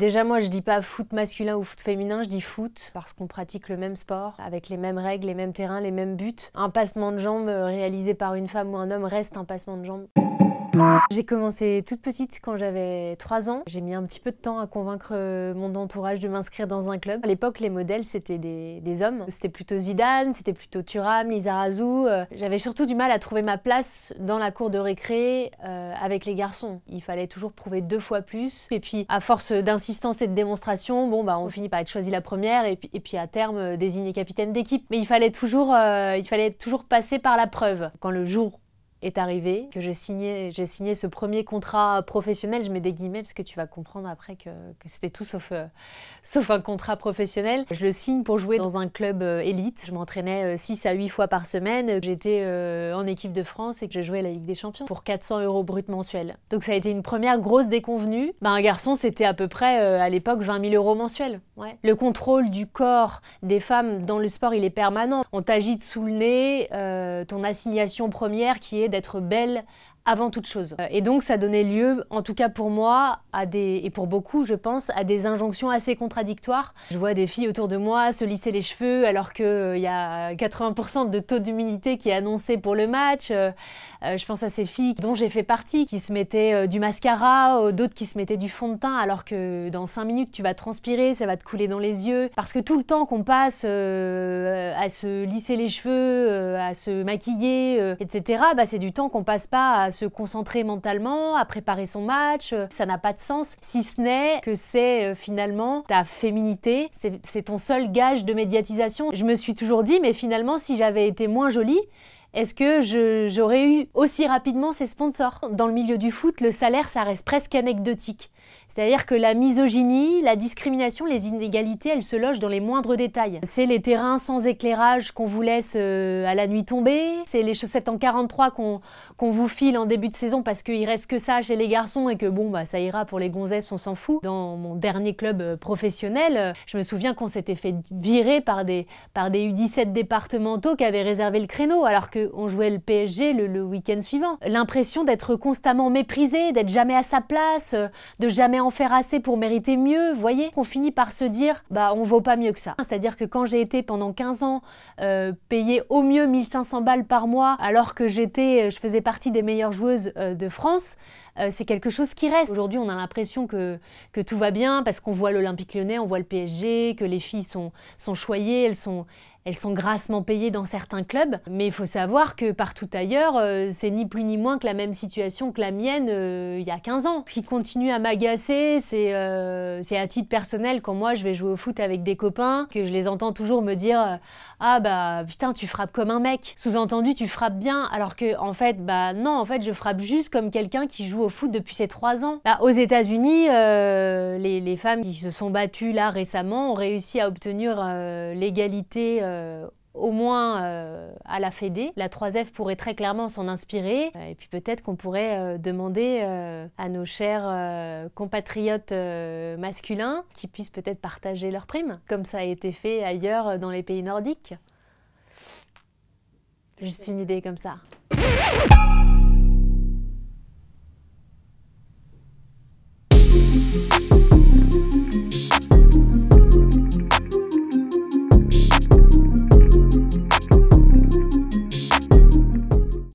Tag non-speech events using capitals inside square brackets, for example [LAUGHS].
Déjà, moi, je dis pas foot masculin ou foot féminin, je dis foot parce qu'on pratique le même sport, avec les mêmes règles, les mêmes terrains, les mêmes buts. Un passement de jambe euh, réalisé par une femme ou un homme reste un passement de jambe. J'ai commencé toute petite quand j'avais 3 ans. J'ai mis un petit peu de temps à convaincre euh, mon entourage de m'inscrire dans un club. À l'époque, les modèles, c'était des, des, hommes. C'était plutôt Zidane, c'était plutôt Thuram, Razou. Euh. J'avais surtout du mal à trouver ma place dans la cour de récré euh, avec les garçons. Il fallait toujours prouver deux fois plus. Et puis, à force d'insistance et de démonstration, bon, bah, on finit par être choisi la première et puis, et puis à terme désigné capitaine d'équipe. Mais il fallait, toujours, il fallait toujours passer par la preuve. Quand le jour est arrivé, que j'ai signé, j'ai signé ce premier contrat professionnel, je mets des guillemets parce que tu vas comprendre après que, c'était tout sauf, euh, [LAUGHS] sauf un contrat professionnel. Je le signe pour jouer dans un club euh, élite. Je m'entraînais 6 euh, à 8 fois par semaine. J'étais en équipe de France et que je jouais à la Ligue des Champions pour 400 euros brut mensuel. Donc ça a été une première grosse déconvenue. Ben, un garçon, c'était à peu près à l'époque 20 000 euros mensuels. Le contrôle du corps des femmes dans le sport, il est permanent. On t'agite sous le nez euh, ton assignation première qui est d'être belle avant toute chose. Et donc ça donnait lieu, en tout cas pour moi, à des, et pour beaucoup je pense, à des injonctions assez contradictoires. Je vois des filles autour de moi se lisser les cheveux alors qu'il euh, y a 80% de taux d'humidité qui est annoncé pour le match. Euh, euh, je pense à ces filles dont j'ai fait partie, qui se mettaient du mascara, d'autres qui se mettaient du fond de teint alors que dans 5 minutes tu vas transpirer, ça va te couler dans les yeux. Parce que tout le temps qu'on passe à se lisser les cheveux, à se maquiller, etc., bah, c'est du temps qu'on passe pas à se concentrer mentalement, à préparer son match. Euh, ça n'a pas de sens, si ce n'est que c'est euh, finalement ta féminité, c'est ton seul gage de médiatisation. Je me suis toujours dit, mais finalement, si j'avais été moins jolie, est-ce que j'aurais eu aussi rapidement ces sponsors Dans le milieu du foot, le salaire, ça reste presque anecdotique. C'est-à-dire que la misogynie, la discrimination, les inégalités, elles se logent dans les moindres détails. C'est les terrains sans éclairage qu'on vous laisse euh, à la nuit tombée, c'est les chaussettes en 43 qu'on vous file en début de saison parce qu'il reste que ça chez les garçons et que bon, bah, ça ira pour les gonzesses, on s'en fout. Dans mon dernier club euh, professionnel, euh, je me souviens qu'on s'était fait virer par des, par des U17 départementaux qui avaient réservé le créneau alors qu'on jouait le PSG le, week-end suivant. L'impression d'être constamment méprisé, d'être jamais à sa place, de jamais en faire assez pour mériter mieux, voyez, on finit par se dire bah on vaut pas mieux que ça. C'est-à-dire que quand j'ai été pendant 15 ans euh, payée au mieux 1500 balles par mois alors que j'étais, euh, je faisais partie des meilleures joueuses euh, de France, c'est quelque chose qui reste. Aujourd'hui, on a l'impression que, que tout va bien parce qu'on voit l'Olympique lyonnais, on voit le PSG, que les filles sont, sont choyées, elles sont, elles sont grassement payées dans certains clubs, mais il faut savoir que partout ailleurs, euh, c'est ni plus ni moins que la même situation que la mienne euh, il y a 15 ans. Ce qui continue à m'agacer, euh, c'est à titre personnel quand moi je vais jouer au foot avec des copains, que je les entends toujours me dire Ah bah putain, tu frappes comme un mec. Sous-entendu, tu frappes bien, alors que en fait, bah non, en fait, je frappe juste comme quelqu'un qui joue au foot depuis ses 3 ans. Bah, aux États-Unis, les, les, femmes qui se sont battues là récemment ont réussi à obtenir l'égalité euh, au moins euh, à la Fédé. La 3F pourrait très clairement s'en inspirer euh, et puis peut-être qu'on pourrait demander à nos chers compatriotes masculins qu'ils puissent peut-être partager leurs primes, comme ça a été fait ailleurs dans les pays nordiques. Juste une idée comme ça.